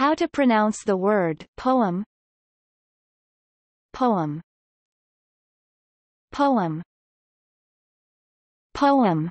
How to pronounce the word poem poem poem poem